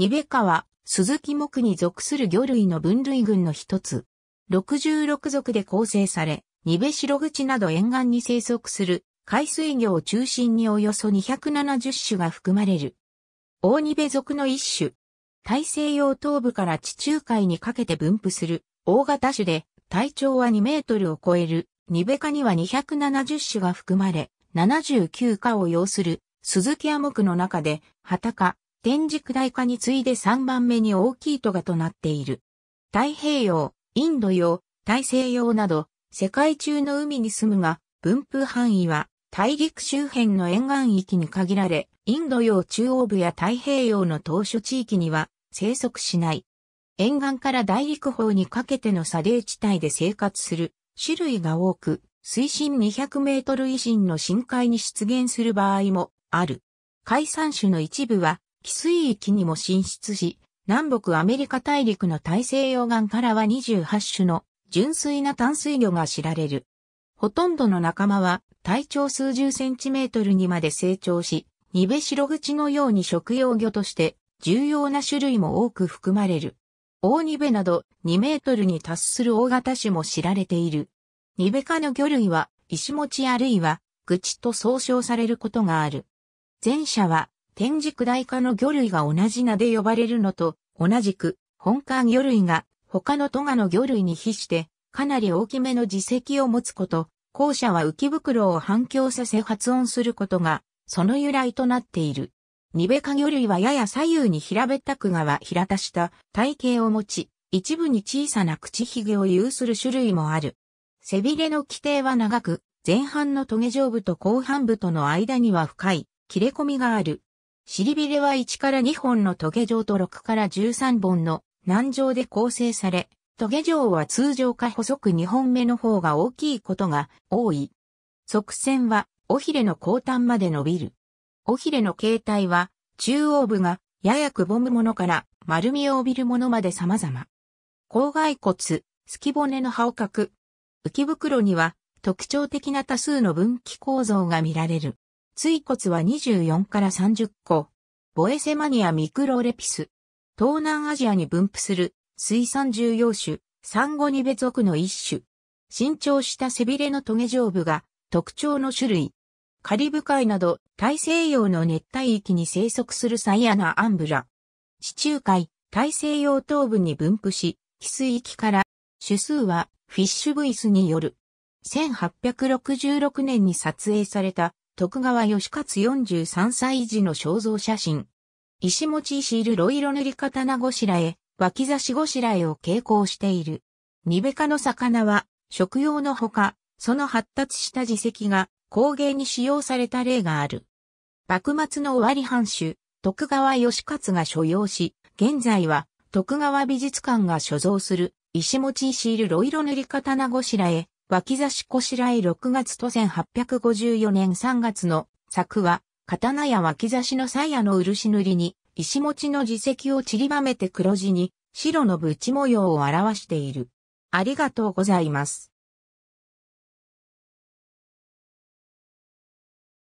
ニベカは、鈴木木に属する魚類の分類群の一つ。66属で構成され、ニベシログチなど沿岸に生息する海水魚を中心におよそ270種が含まれる。大ニベ属の一種。大西洋東部から地中海にかけて分布する大型種で体長は2メートルを超えるニベ科には270種が含まれ79科を要する鈴木亜目の中でハタカ、天竺大化に次いで3番目に大きい都がとなっている。太平洋、インド洋、大西洋など、世界中の海に住むが、分布範囲は大陸周辺の沿岸域に限られ、インド洋中央部や太平洋の島嶼地域には生息しない。沿岸から大陸方にかけての砂泥地帯で生活する種類が多く、水深200メートル以深の深海に出現する場合もある。海産種の一部は域水域にも進出し、南北アメリカ大陸の大西洋岸からは28種の純粋な淡水魚が知られる。ほとんどの仲間は体長数十センチメートルにまで成長し、ニベシログチのように食用魚として重要な種類も多く含まれる。大ニベなど2メートルに達する大型種も知られている。ニベ科の魚類は石持ちあるいは愚痴と総称されることがある。前者は天竺大科の魚類が同じ名で呼ばれるのと、同じく、本館魚類が他のトガの魚類に比して、かなり大きめの耳石を持つこと、後者は浮袋を反響させ発音することが、その由来となっている。ニベ科魚類はやや左右に平べったくがは平たした体型を持ち、一部に小さな口ひげを有する種類もある。背びれの規定は長く、前半のトゲ上部と後半部との間には深い切れ込みがある。尻びれは1から2本のトゲ状と6から13本の軟状で構成され、トゲ状は通常か細く2本目の方が大きいことが多い。側線は尾ひれの後端まで伸びる。尾ひれの形態は中央部がややくぼむものから丸みを帯びるものまで様々。後蓋骨、すき骨の葉をく。浮き袋には特徴的な多数の分岐構造が見られる。椎骨は24から30個。ボエセマニアミクロレピス。東南アジアに分布する水産重要種、サンゴニベ属の一種。伸長した背びれのトゲ上部が特徴の種類。カリブ海など大西洋の熱帯域に生息するサイアナアンブラ。地中海、大西洋東部に分布し、寄水域から種数はフィッシュブイスによる。1866年に撮影された徳川義勝43歳児の肖像写真。石持石色色色塗り刀ごしらえ、脇差しごしらえを傾向している。ニベ科の魚は、食用のほか、その発達した自石が工芸に使用された例がある。幕末の終わり藩主、徳川義勝が所用し、現在は徳川美術館が所蔵する石持石色色塗り刀ごしらえ、脇差しこしらえ6月と1854年3月の作は、刀や脇差しの鞘の漆塗りに、石持ちの自石を散りばめて黒地に、白のブチ模様を表している。ありがとうございます。